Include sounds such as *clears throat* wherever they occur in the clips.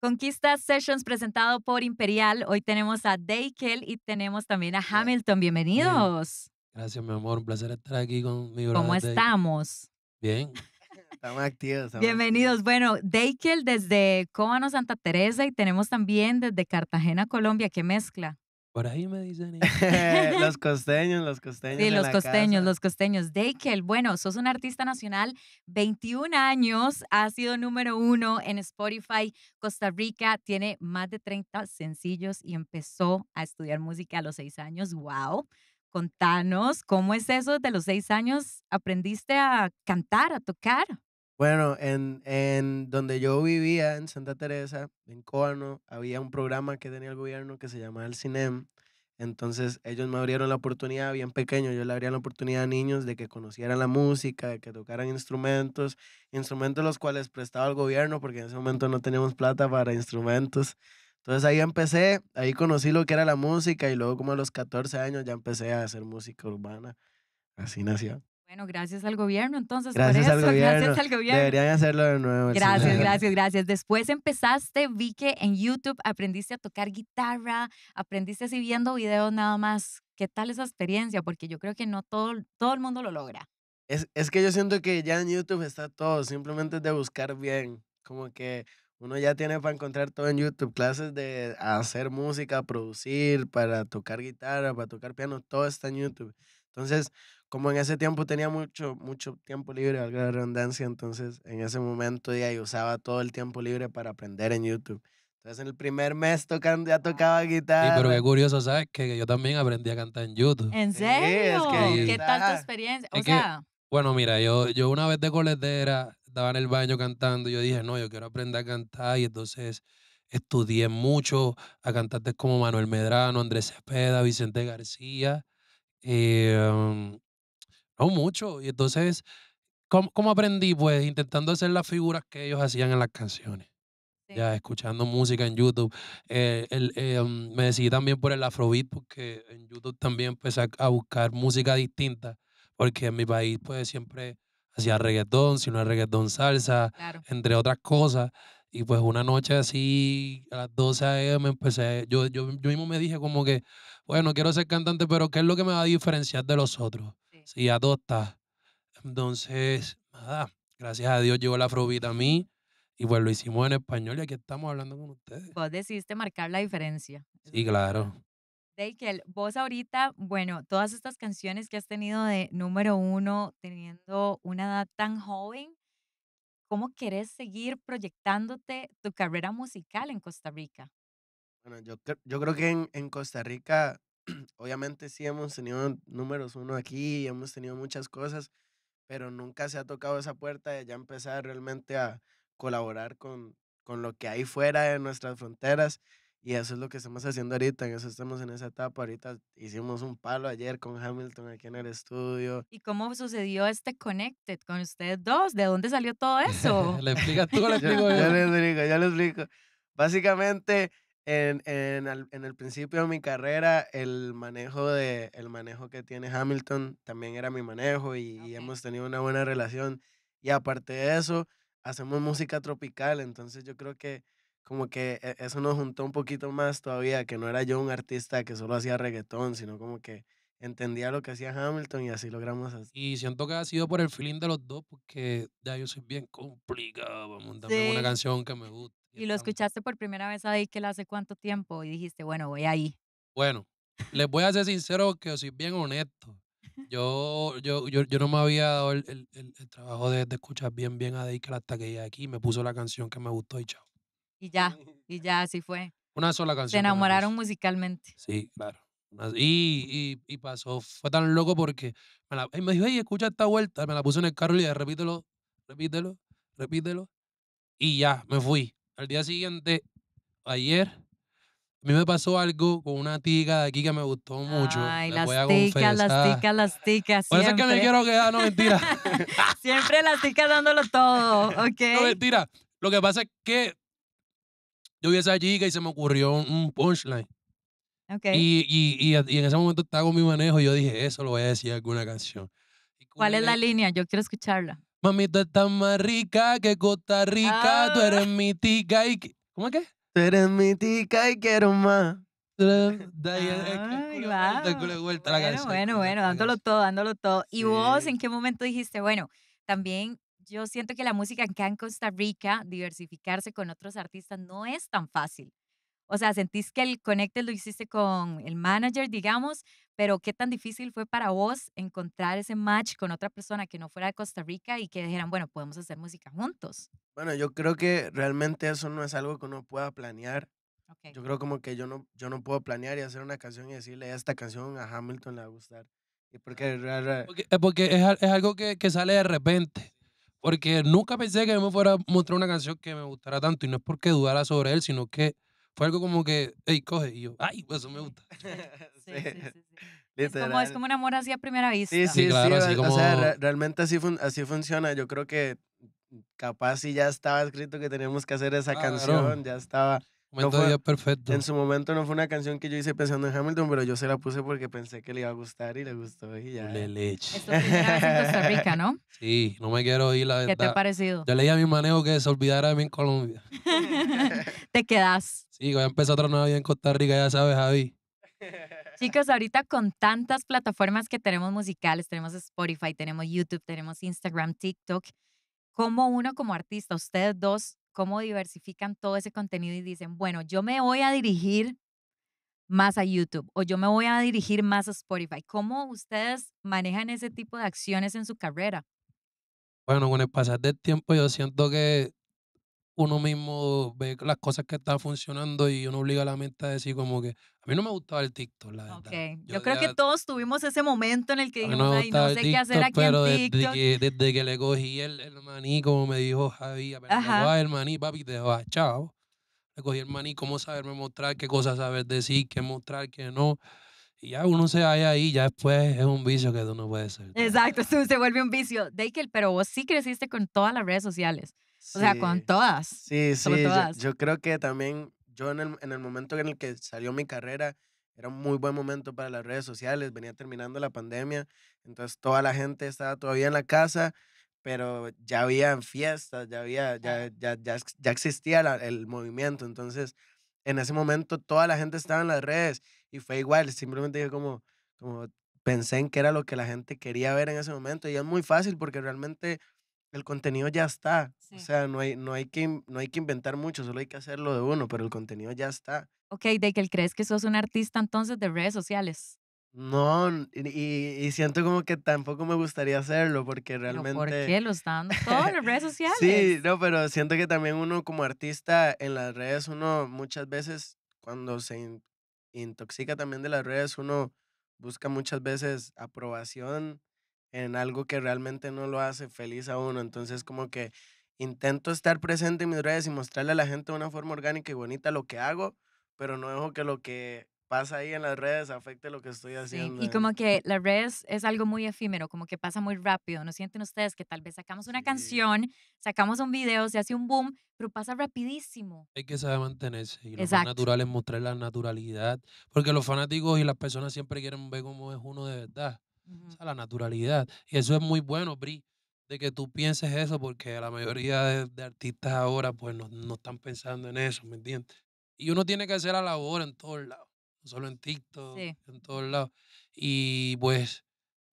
Conquista Sessions presentado por Imperial. Hoy tenemos a Deikel y tenemos también a Hamilton. Bienvenidos. Gracias, mi amor. Un placer estar aquí con mi ¿Cómo estamos? Bien. *laughs* Estamos activos. Bienvenidos. Bueno, Deikel desde Cómano, Santa Teresa y tenemos también desde Cartagena, Colombia. que mezcla? Por ahí me dicen. *laughs* los costeños, los costeños. Sí, los costeños, los costeños. Deikel, bueno, sos un artista nacional, 21 años, ha sido número uno en Spotify. Costa Rica tiene más de 30 sencillos y empezó a estudiar música a los seis años. ¡Wow! Contanos, ¿cómo es eso de los seis años? ¿Aprendiste a cantar, a tocar? Bueno, en, en donde yo vivía, en Santa Teresa, en Coano, había un programa que tenía el gobierno que se llamaba el CINEM. Entonces ellos me abrieron la oportunidad, bien pequeño, yo le abría la oportunidad a niños de que conocieran la música, de que tocaran instrumentos, instrumentos los cuales prestaba el gobierno, porque en ese momento no teníamos plata para instrumentos. Entonces ahí empecé, ahí conocí lo que era la música y luego como a los 14 años ya empecé a hacer música urbana. Así nació. Bueno, gracias al gobierno, entonces. Gracias, al, gobierno. gracias al gobierno. Deberían hacerlo de nuevo. Gracias, *laughs* gracias, gracias. Después empezaste, vi que en YouTube aprendiste a tocar guitarra, aprendiste así viendo videos nada más. ¿Qué tal esa experiencia? Porque yo creo que no todo, todo el mundo lo logra. Es, es que yo siento que ya en YouTube está todo, simplemente es de buscar bien. Como que uno ya tiene para encontrar todo en YouTube, clases de hacer música, producir, para tocar guitarra, para tocar piano, todo está en YouTube. Entonces, como en ese tiempo tenía mucho, mucho tiempo libre, algo de redundancia, entonces en ese momento ya usaba todo el tiempo libre para aprender en YouTube. Entonces en el primer mes tocando, ya tocaba guitarra. Sí, pero qué curioso, ¿sabes? Que yo también aprendí a cantar en YouTube. ¿En serio? ¿Qué tal tu experiencia? sea... bueno, mira, yo, yo una vez de coletera estaba en el baño cantando y yo dije, no, yo quiero aprender a cantar y entonces estudié mucho a cantantes como Manuel Medrano, Andrés Cepeda, Vicente García. Eh, um, no mucho. Y entonces, ¿cómo, aprendí? Pues intentando hacer las figuras que ellos hacían en las canciones. Ya, escuchando música en YouTube. Eh, eh, um, me decidí también por el Afrobeat, porque en YouTube también empecé a, buscar música distinta, porque en mi país pues siempre hacía reggaetón, si no reggaetón salsa, entre otras cosas. Y pues una noche así, a las 12 a.m., empecé, yo, yo, yo mismo me dije como que, bueno, quiero ser cantante, pero ¿qué es lo que me va a diferenciar de los otros? Sí, adopta. Entonces, nada, gracias a Dios llegó la afrobeat a mí y pues lo hicimos en español y aquí estamos hablando con ustedes. Vos decidiste marcar la diferencia. Sí, claro. Deikel, vos ahorita, bueno, todas estas canciones que has tenido de número uno, teniendo una edad tan joven, ¿cómo querés seguir proyectándote tu carrera musical en Costa Rica? Bueno, yo, yo creo que en, en Costa Rica *clears throat* obviamente sí hemos tenido números uno aquí, hemos tenido muchas cosas, pero nunca se ha tocado esa puerta de ya empezar realmente a colaborar con, con lo que hay fuera de nuestras fronteras. Y eso es lo que estamos haciendo ahorita, en eso estamos en esa etapa. Ahorita hicimos un palo ayer con Hamilton aquí en el estudio. ¿Y cómo sucedió este Connected con ustedes dos? ¿De dónde salió todo *laughs* eso? ¿Le explicas tú le *laughs* explico yo? yo, le explico, yo le explico. Básicamente, en, en, en, el principio de mi carrera, el manejo, de, el manejo que tiene Hamilton también era mi manejo y, hemos tenido una buena relación. Y aparte de eso, hacemos música tropical, entonces yo creo que como que e, eso nos juntó un poquito más todavía, que no era yo un artista que solo hacía reggaetón, sino como que entendía lo que hacía Hamilton y así logramos así. Y siento que ha sido por el feeling de los dos, porque ya yo soy bien complicado para montarme una canción que me guste y lo escuchaste por primera vez a Deikel hace cuánto tiempo y dijiste, bueno, voy ahí. Bueno, les voy a ser sincero que soy bien honesto. *laughs* Yo, yo, yo, yo no me había dado el, trabajo de, escuchar bien, bien a Deikel hasta que llegué aquí. Me puso la canción que me gustó y chao. Y ya, *laughs* y ya, así fue. Una sola canción. Se enamoraron musicalmente. Sí, claro. Y, pasó, fue tan loco porque me, dijo, hey, escucha esta vuelta. Me la puso en el carro y le dije, repítelo, repítelo, repítelo. Y ya, me fui al día siguiente, ayer, a mí me pasó algo con una tica de aquí que me gustó mucho. Ay, las ticas, las ticas, las ticas. Por eso es que me quiero quedar, no mentira. *laughs* *laughs* siempre las ticas dándolo todo, ¿ok? No mentira. Lo que pasa es que yo vi a esa chica y se me ocurrió un punchline. Okay. Y, y, y, y, en ese momento estaba con mi manejo y yo dije, eso lo voy a decir en alguna canción. ¿Cuál es la línea? Yo quiero escucharla mamita tú más rica que Costa Rica. Tú ah. eres mi tica y. ¿Cómo es que? Tú eres mi tica y quiero más. Bueno, bueno, bueno, dándolo todo, dándolo todo. ¿Y vos en qué momento dijiste, bueno, también yo siento que la música acá en Costa Rica, diversificarse con otros artistas no es tan fácil? O sea, ¿sentís que el Connected lo hiciste con el manager, digamos, pero ¿qué tan difícil fue para vos encontrar ese match con otra persona que no fuera de Costa Rica y que dijeran, bueno, podemos hacer música juntos? Bueno, yo creo que realmente eso no es algo que uno pueda planear. Yo creo como que yo no, yo no puedo planear y hacer una canción y decirle, a esta canción a Hamilton le va a gustar. Y porque, porque, eh, porque es, algo que, sale de repente. Porque nunca pensé que me fuera a mostrar una canción que me gustara tanto. Y no es porque dudara sobre él, sino que fue algo como que, hey, coge. Y yo, ay, pues, eso me gusta. *laughs* *laughs* es, como, es como un amor así a primera vista. Sí, sí, claro, así O sea, realmente así, funciona. Yo creo que capaz si ya estaba escrito que teníamos que hacer esa canción, ya estaba... perfecto. En su momento no fue una canción que yo hice pensando en Hamilton, pero yo se la puse porque pensé que le iba a gustar y le gustó y ya. Le leche. Esto Costa Rica, ¿no? *laughs* Sí, no me quiero ir, la verdad. ¿Qué te ha parecido? Yo leí a mi manejo que se olvidara de mí en Colombia. te quedas. Sí, voy a empezar otra nueva vida en Costa Rica, ya sabes, Javi. Chicos, ahorita con tantas plataformas que tenemos musicales, tenemos Spotify, tenemos YouTube, tenemos Instagram, TikTok, ¿cómo uno como artista, ustedes dos, cómo diversifican todo ese contenido y dicen, bueno, yo me voy a dirigir más a YouTube o yo me voy a dirigir más a Spotify? ¿Cómo ustedes manejan ese tipo de acciones en su carrera? Bueno, con el pasar del tiempo yo siento que uno mismo ve las cosas que están funcionando y uno obliga a la mente a decir como que a mí no me gustaba el TikTok, la verdad. Okay. Yo, creo que todos tuvimos ese momento en el que dijimos, no sé qué hacer aquí en TikTok. Desde que, desde que le cogí el, maní, como me dijo Javi, va el maní, papi, te va chao. Le cogí el maní, cómo saberme mostrar, qué cosas saber decir, qué mostrar, qué no. Y ya uno se halla ahí, ya después es un vicio que tú no puedes ser. Exacto, *laughs* se vuelve un vicio. Deikel, pero vos sí creciste con todas las redes sociales. O sea, con todas. Sí, sí. Yo, creo que también yo en el, momento en el que salió mi carrera, era un muy buen momento para las redes sociales, venía terminando la pandemia, entonces toda la gente estaba todavía en la casa, pero ya habían fiestas, ya, había, ya, existía el movimiento, entonces en ese momento toda la gente estaba en las redes y fue igual, simplemente yo como, como pensé en qué era lo que la gente quería ver en ese momento y es muy fácil porque realmente el contenido ya está. O sea, no hay, no, hay que, no hay que inventar mucho, solo hay que hacerlo de uno, pero el contenido ya está. Ok, qué ¿crees que sos un artista entonces de redes sociales? No, y, siento como que tampoco me gustaría hacerlo porque realmente... ¿Por qué? Lo están dando todo en las redes *laughs* sociales. sí, no, pero siento que también uno como artista en las redes, uno muchas veces cuando se intoxica también de las redes, uno busca muchas veces aprobación en algo que realmente no lo hace feliz a uno. Entonces, como que intento estar presente en mis redes y mostrarle a la gente de una forma orgánica y bonita lo que hago, pero no dejo que lo que pasa ahí en las redes afecte lo que estoy haciendo. y como que las redes es algo muy efímero, como que pasa muy rápido. ¿No sienten ustedes que tal vez sacamos una canción, sacamos un video, se hace un boom, pero pasa rapidísimo? Hay que saber mantenerse. Y lo natural es mostrar la naturalidad, porque los fanáticos y las personas siempre quieren ver cómo es uno de verdad a la naturalidad. Y eso es muy bueno, Bri, de que tú pienses eso, porque la mayoría de, artistas ahora, pues, no, están pensando en eso, ¿me entiendes? Y uno tiene que hacer la labor en todos lados, no solo en TikTok, en todos lados. Y pues,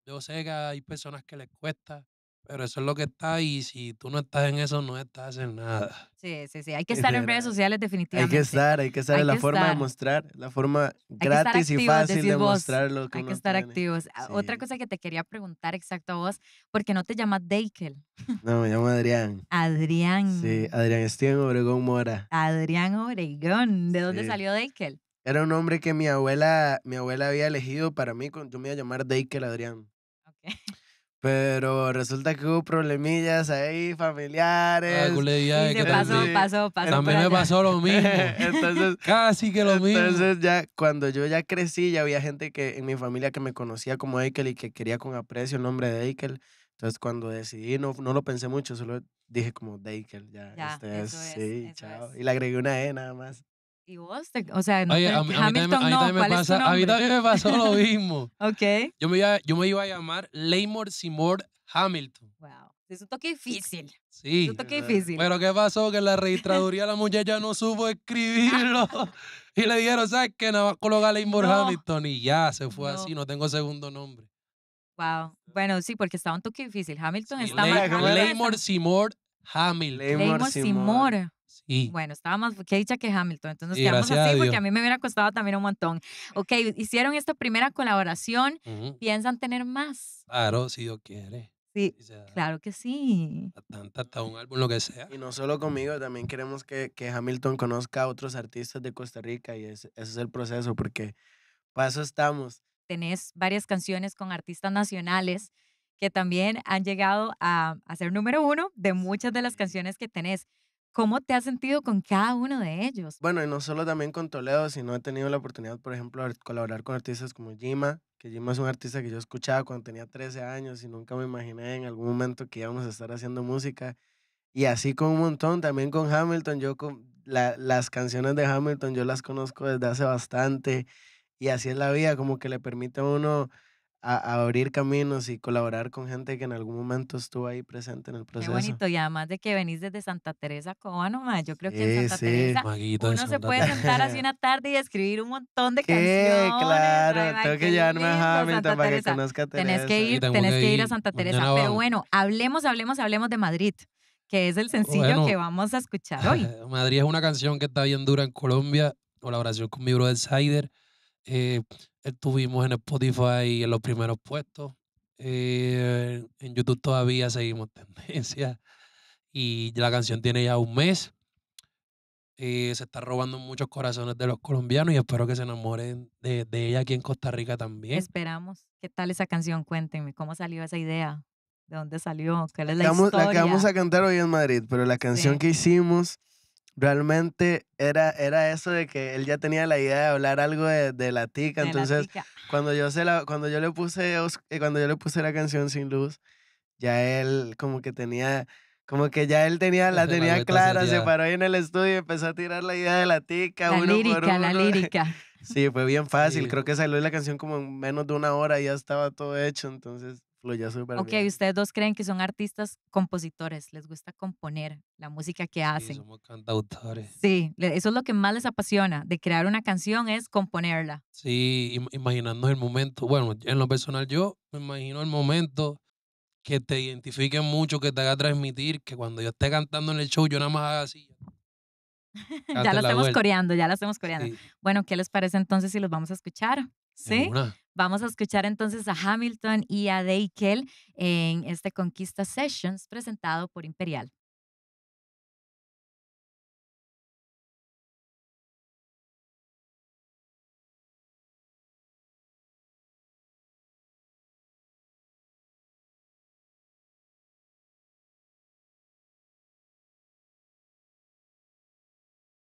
yo sé que hay personas que les cuesta, pero eso es lo que está y si tú no estás en eso, no estás en nada. Sí, sí, sí. Hay que *laughs* estar en redes sociales definitivamente. Hay que estar, hay que estar. la forma de mostrar, la forma gratis y fácil de mostrar lo que Hay que estar activos. Ah, otra cosa que te quería preguntar exacto a vos, porque no te llamas Deikel. *laughs* No, me llamo Adrián. Adrián. Sí, Adrián Esteban Obregón Mora. Adrián Obregón. ¿De dónde salió Deikel? Era un nombre que mi abuela, mi abuela había elegido para mí cuando yo me iba a llamar Deikel Adrián. Ok. Pero resulta que hubo problemillas ahí, ah, familiares. y pasó, pasó, pasó. También me pasó lo *laughs* mismo. Casi que lo mismo. Entonces ya cuando yo ya crecí, ya había gente que en mi familia que me conocía como Eikel y que quería con aprecio el nombre de Eikel. Entonces cuando decidí, no, no lo pensé mucho, solo dije como Deikel, ya, ya este sí, chao. Y le agregué una E nada más. ¿Y vos? o sea, no, a, Hamilton mí también, me a mí también me pasó lo *laughs* mismo. ok. Yo me, iba, yo me iba a llamar Laymore Seymour Hamilton. Wow. Es un toque difícil. Sí. Es un toque eh, difícil. Pero ¿qué pasó? Que en la registraduría la *laughs* muchacha no supo escribirlo. *laughs* y le dijeron, ¿sabes qué? Nada más colocar Laymore Hamilton. Y ya, se fue así. No tengo segundo nombre. Wow. Bueno, sí, porque estaba un toque difícil. Hamilton estaba... Laymore Seymour Hamilton. Laymore Seymour. Bueno, estaba más que dicha que Hamilton, entonces quedamos así porque a mí me hubiera costado también un montón. Ok, hicieron esta primera colaboración, ¿piensan tener más? Claro, si Dios quiere. Sí, claro que sí. Hasta, un álbum, lo que sea. Y no solo conmigo, también queremos que, que Hamilton conozca a otros artistas de Costa Rica y ese, es el proceso, porque para eso estamos. Tenés varias canciones con artistas nacionales que también han llegado a, a ser número uno de muchas de las canciones que tenés. ¿Cómo te has sentido con cada uno de ellos? Bueno, y no solo también con Toledo, sino he tenido la oportunidad, por ejemplo, de colaborar con artistas como Jima, que Jima es un artista que yo escuchaba cuando tenía 13 años y nunca me imaginé en algún momento que íbamos a estar haciendo música. Y así con un montón, también con Hamilton, yo con las canciones de Hamilton yo las conozco desde hace bastante y así es la vida, como que le permite a uno a, abrir caminos y colaborar con gente que en algún momento estuvo ahí presente en el proceso. Qué bonito, y además de que venís desde Santa Teresa, ¿no nomás? yo creo que en Santa Teresa uno se puede sentar así una tarde y escribir un montón de canciones. canciones. Claro, tengo que llevarme a Hamilton para que conozca a Teresa. Tenés que ir, tenés que ir a Santa Teresa. Pero bueno, hablemos, hablemos, hablemos de Madrid que es el sencillo que vamos a escuchar *laughs* hoy. Madrid es una canción que está bien dura en Colombia, colaboración con mi brother Sider. Eh, estuvimos en Spotify en los primeros puestos. Eh, en YouTube todavía seguimos *laughs* tendencia. Y la canción tiene ya un mes. Eh, se está robando muchos corazones de los colombianos y espero que se enamoren de, ella aquí en Costa Rica también. Esperamos. ¿Qué tal esa canción? Cuéntenme, ¿cómo salió esa idea? ¿De dónde salió? ¿Cuál es la historia? La que vamos a cantar hoy en Madrid, pero la canción que hicimos realmente era, era eso de que él ya tenía la idea de hablar algo de, la tica. Entonces, cuando yo se la, cuando yo le puse eh, cuando yo le puse la canción sin luz, ya él como que tenía como que ya él tenía la, *laughs* tenía clara, se paró ahí en el estudio y empezó a tirar la idea de la tica la lírica, La *laughs* lírica. Sí, fue bien fácil. Creo que salió la canción como en menos de una hora y ya estaba todo hecho, entonces Ok, ustedes dos creen que son artistas compositores, les gusta componer la música que hacen. Sí, somos cantautores. Sí, eso es lo que más les apasiona, de crear una canción es componerla. Sí, imaginando el momento. Bueno, en lo personal yo me imagino el momento que te identifique mucho, que te haga transmitir, que cuando yo esté cantando en el show yo nada más haga así. ya *laughs* la estamos coreando, ya la estamos coreando. Bueno, ¿qué les parece entonces si los vamos a escuchar? ¿Sí? Vamos a escuchar entonces a Hamilton y a Deikel en este Conquista Sessions presentado por Imperial.